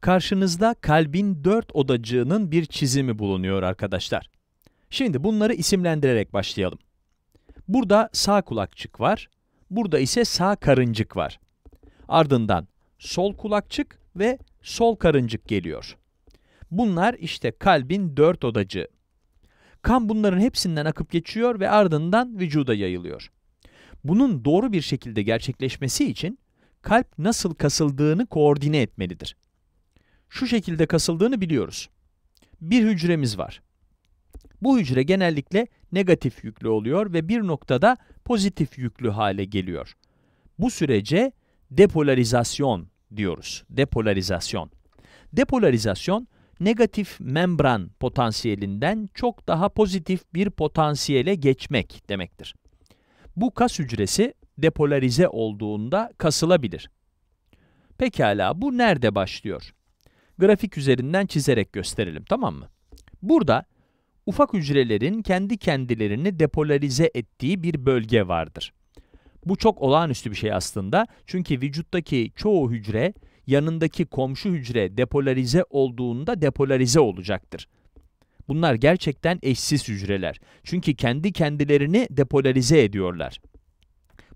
Karşınızda kalbin dört odacığının bir çizimi bulunuyor arkadaşlar. Şimdi bunları isimlendirerek başlayalım. Burada sağ kulakçık var, burada ise sağ karıncık var. Ardından sol kulakçık ve sol karıncık geliyor. Bunlar işte kalbin dört odacığı. Kan bunların hepsinden akıp geçiyor ve ardından vücuda yayılıyor. Bunun doğru bir şekilde gerçekleşmesi için kalp nasıl kasıldığını koordine etmelidir şu şekilde kasıldığını biliyoruz. Bir hücremiz var. Bu hücre genellikle negatif yüklü oluyor ve bir noktada pozitif yüklü hale geliyor. Bu sürece depolarizasyon diyoruz. Depolarizasyon. Depolarizasyon, negatif membran potansiyelinden çok daha pozitif bir potansiyele geçmek demektir. Bu kas hücresi depolarize olduğunda kasılabilir. Pekala bu nerede başlıyor? grafik üzerinden çizerek gösterelim tamam mı? Burada ufak hücrelerin kendi kendilerini depolarize ettiği bir bölge vardır. Bu çok olağanüstü bir şey aslında çünkü vücuttaki çoğu hücre yanındaki komşu hücre depolarize olduğunda depolarize olacaktır. Bunlar gerçekten eşsiz hücreler. Çünkü kendi kendilerini depolarize ediyorlar.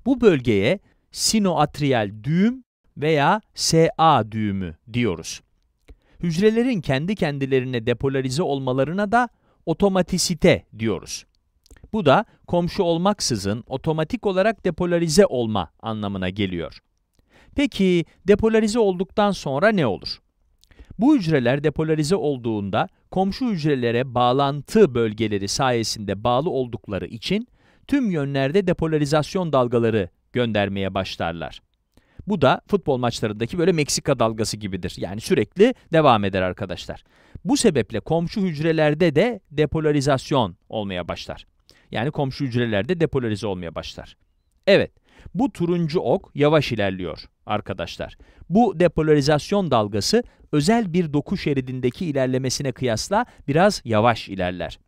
Bu bölgeye sinoatriyal düğüm veya SA düğümü diyoruz hücrelerin kendi kendilerine depolarize olmalarına da otomatisite diyoruz. Bu da komşu olmaksızın otomatik olarak depolarize olma anlamına geliyor. Peki depolarize olduktan sonra ne olur? Bu hücreler depolarize olduğunda komşu hücrelere bağlantı bölgeleri sayesinde bağlı oldukları için tüm yönlerde depolarizasyon dalgaları göndermeye başlarlar. Bu da futbol maçlarındaki böyle Meksika dalgası gibidir. Yani sürekli devam eder arkadaşlar. Bu sebeple komşu hücrelerde de depolarizasyon olmaya başlar. Yani komşu hücrelerde depolarize olmaya başlar. Evet, bu turuncu ok yavaş ilerliyor arkadaşlar. Bu depolarizasyon dalgası özel bir doku şeridindeki ilerlemesine kıyasla biraz yavaş ilerler.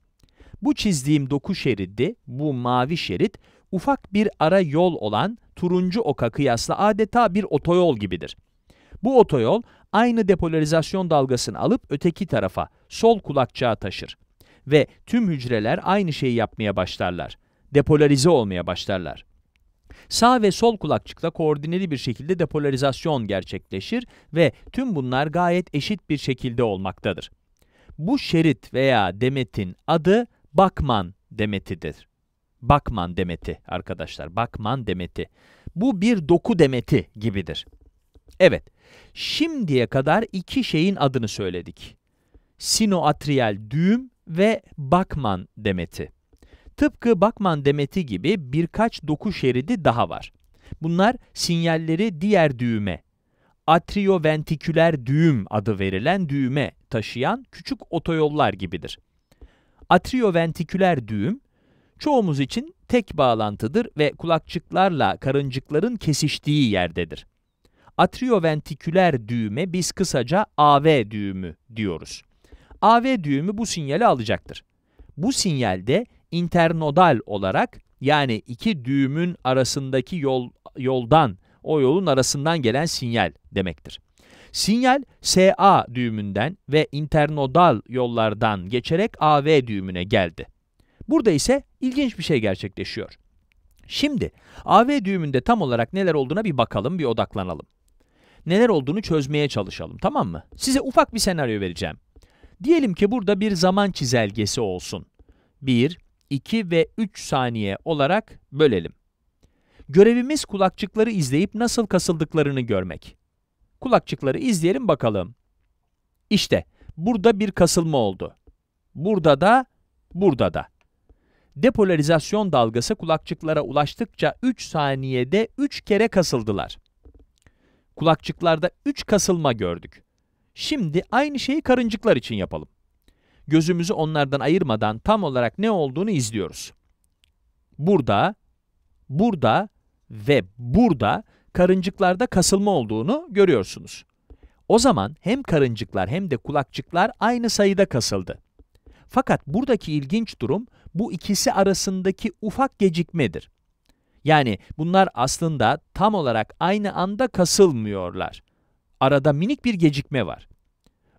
Bu çizdiğim doku şeridi, bu mavi şerit, ufak bir ara yol olan turuncu oka kıyasla adeta bir otoyol gibidir. Bu otoyol aynı depolarizasyon dalgasını alıp öteki tarafa, sol kulakçağa taşır. Ve tüm hücreler aynı şeyi yapmaya başlarlar. Depolarize olmaya başlarlar. Sağ ve sol kulakçıkla koordineli bir şekilde depolarizasyon gerçekleşir ve tüm bunlar gayet eşit bir şekilde olmaktadır. Bu şerit veya demetin adı Bakman demetidir. Bakman demeti arkadaşlar. Bakman demeti. Bu bir doku demeti gibidir. Evet. Şimdiye kadar iki şeyin adını söyledik. Sinoatriyel düğüm ve Bakman demeti. Tıpkı Bakman demeti gibi birkaç doku şeridi daha var. Bunlar sinyalleri diğer düğüme, atrioventiküler düğüm adı verilen düğüme taşıyan küçük otoyollar gibidir. Atrioventiküler düğüm, çoğumuz için tek bağlantıdır ve kulakçıklarla karıncıkların kesiştiği yerdedir. Atrioventiküler düğüme biz kısaca AV düğümü diyoruz. AV düğümü bu sinyali alacaktır. Bu sinyalde internodal olarak yani iki düğümün arasındaki yol, yoldan, o yolun arasından gelen sinyal demektir. Sinyal SA düğümünden ve internodal yollardan geçerek AV düğümüne geldi. Burada ise ilginç bir şey gerçekleşiyor. Şimdi AV düğümünde tam olarak neler olduğuna bir bakalım, bir odaklanalım. Neler olduğunu çözmeye çalışalım, tamam mı? Size ufak bir senaryo vereceğim. Diyelim ki burada bir zaman çizelgesi olsun. 1, 2 ve 3 saniye olarak bölelim. Görevimiz kulakçıkları izleyip nasıl kasıldıklarını görmek. Kulakçıkları izleyelim bakalım. İşte burada bir kasılma oldu. Burada da, burada da depolarizasyon dalgası kulakçıklara ulaştıkça 3 saniyede 3 kere kasıldılar. Kulakçıklarda 3 kasılma gördük. Şimdi aynı şeyi karıncıklar için yapalım. Gözümüzü onlardan ayırmadan tam olarak ne olduğunu izliyoruz. Burada, burada ve burada karıncıklarda kasılma olduğunu görüyorsunuz. O zaman hem karıncıklar hem de kulakçıklar aynı sayıda kasıldı. Fakat buradaki ilginç durum bu ikisi arasındaki ufak gecikmedir. Yani bunlar aslında tam olarak aynı anda kasılmıyorlar. Arada minik bir gecikme var.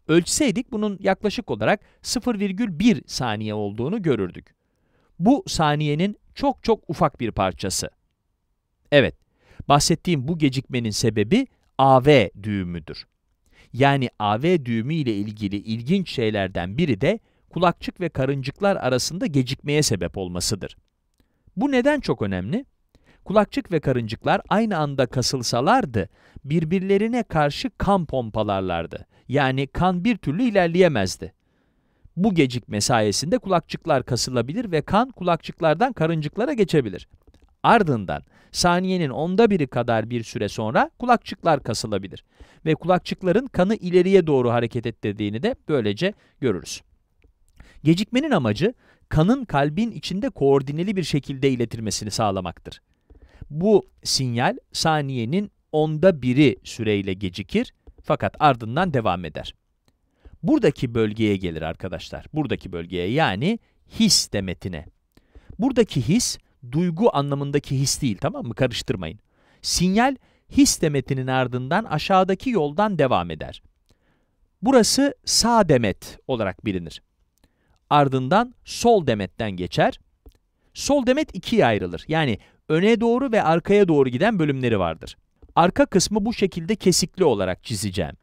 Ölçseydik bunun yaklaşık olarak 0,1 saniye olduğunu görürdük. Bu saniyenin çok çok ufak bir parçası. Evet, bahsettiğim bu gecikmenin sebebi AV düğümüdür. Yani AV düğümü ile ilgili ilginç şeylerden biri de kulakçık ve karıncıklar arasında gecikmeye sebep olmasıdır. Bu neden çok önemli? Kulakçık ve karıncıklar aynı anda kasılsalardı, birbirlerine karşı kan pompalarlardı. Yani kan bir türlü ilerleyemezdi. Bu gecikme sayesinde kulakçıklar kasılabilir ve kan kulakçıklardan karıncıklara geçebilir. Ardından saniyenin onda biri kadar bir süre sonra kulakçıklar kasılabilir ve kulakçıkların kanı ileriye doğru hareket ettirdiğini de böylece görürüz. Gecikmenin amacı kanın kalbin içinde koordineli bir şekilde iletilmesini sağlamaktır. Bu sinyal saniyenin onda biri süreyle gecikir fakat ardından devam eder. Buradaki bölgeye gelir arkadaşlar. Buradaki bölgeye yani his demetine. Buradaki his duygu anlamındaki his değil tamam mı? Karıştırmayın. Sinyal his demetinin ardından aşağıdaki yoldan devam eder. Burası sağ demet olarak bilinir ardından sol demetten geçer. Sol demet ikiye ayrılır. Yani öne doğru ve arkaya doğru giden bölümleri vardır. Arka kısmı bu şekilde kesikli olarak çizeceğim.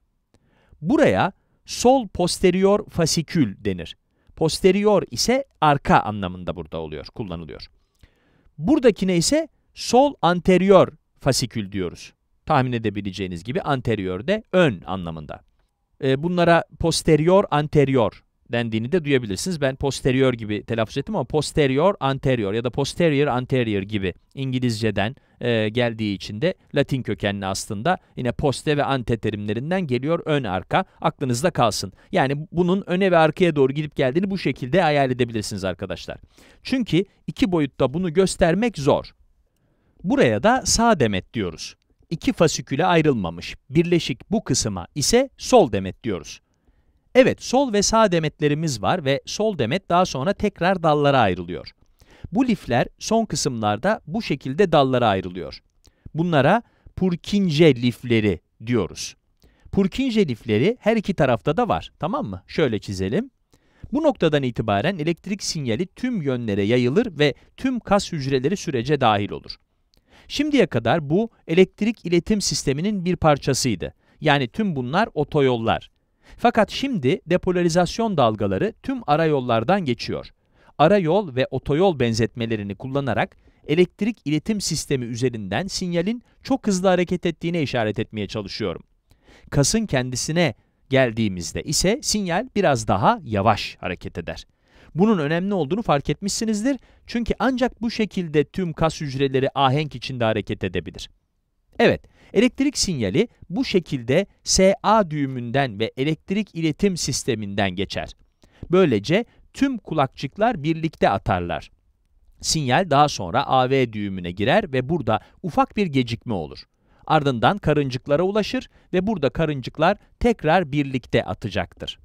Buraya sol posterior fasikül denir. Posterior ise arka anlamında burada oluyor, kullanılıyor. Buradakine ise sol anterior fasikül diyoruz. Tahmin edebileceğiniz gibi anterior de ön anlamında. Ee, bunlara posterior anterior dendiğini de duyabilirsiniz. Ben posterior gibi telaffuz ettim ama posterior anterior ya da posterior anterior gibi İngilizceden e, geldiği için de Latin kökenli aslında. Yine poste ve ante terimlerinden geliyor ön arka. Aklınızda kalsın. Yani bunun öne ve arkaya doğru gidip geldiğini bu şekilde hayal edebilirsiniz arkadaşlar. Çünkü iki boyutta bunu göstermek zor. Buraya da sağ demet diyoruz. İki fasiküle ayrılmamış, birleşik bu kısma ise sol demet diyoruz. Evet, sol ve sağ demetlerimiz var ve sol demet daha sonra tekrar dallara ayrılıyor. Bu lifler son kısımlarda bu şekilde dallara ayrılıyor. Bunlara Purkinje lifleri diyoruz. Purkinje lifleri her iki tarafta da var, tamam mı? Şöyle çizelim. Bu noktadan itibaren elektrik sinyali tüm yönlere yayılır ve tüm kas hücreleri sürece dahil olur. Şimdiye kadar bu elektrik iletim sisteminin bir parçasıydı. Yani tüm bunlar otoyollar. Fakat şimdi depolarizasyon dalgaları tüm arayollardan geçiyor. Arayol ve otoyol benzetmelerini kullanarak elektrik iletim sistemi üzerinden sinyalin çok hızlı hareket ettiğine işaret etmeye çalışıyorum. Kasın kendisine geldiğimizde ise sinyal biraz daha yavaş hareket eder. Bunun önemli olduğunu fark etmişsinizdir çünkü ancak bu şekilde tüm kas hücreleri ahenk içinde hareket edebilir. Evet, elektrik sinyali bu şekilde SA düğümünden ve elektrik iletim sisteminden geçer. Böylece tüm kulakçıklar birlikte atarlar. Sinyal daha sonra AV düğümüne girer ve burada ufak bir gecikme olur. Ardından karıncıklara ulaşır ve burada karıncıklar tekrar birlikte atacaktır.